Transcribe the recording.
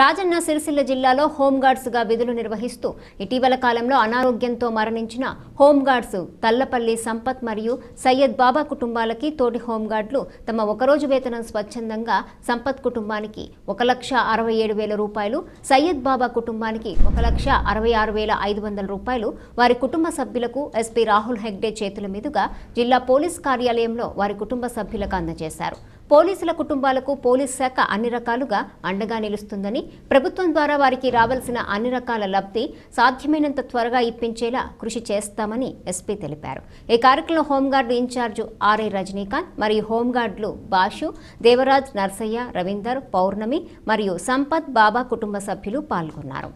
రాజన్న సిరిసిల్ల జిల్లాలో గా విధులు నిర్వహిస్తూ ఇటీవల కాలంలో అనారోగ్యంతో మరణించిన హోంగార్డ్స్ తల్లపల్లి సంపత్ మరియు సయ్యద్ బాబా కుటుంబాలకి తోటి హోంగార్డులు తమ ఒకరోజు వేతనం స్వచ్ఛందంగా సంపత్ కుటుంబానికి ఒక లక్ష అరవై ఏడు వేల రూపాయలు సయ్యద్ బాబా కుటుంబానికి ఒక లక్ష అరవై ఆరు వేల ఐదు వందల రూపాయలు వారి కుటుంబ సభ్యులకు ఎస్పీ రాహుల్ హెగ్డే చేతుల మీదుగా జిల్లా పోలీస్ కార్యాలయంలో వారి కుటుంబ సభ్యులకు అందజేశారు పోలీసుల కుటుంబాలకు పోలీస్ శాఖ అన్ని రకాలుగా అండగా నిలుస్తుందని ప్రభుత్వం ద్వారా వారికి రావాల్సిన అన్ని రకాల లబ్ధి సాధ్యమైనంత త్వరగా ఇప్పించేలా కృషి చేస్తామని ఎస్పీ తెలిపారు ఈ కార్యక్రమంలో హోంగార్డు ఇన్ఛార్జు ఆర్ఐ రజనీకాంత్ మరియు హోంగార్డులు బాషు దేవరాజ్ నర్సయ్య రవీందర్ పౌర్ణమి మరియు సంపత్ బాబా కుటుంబ సభ్యులు పాల్గొన్నారు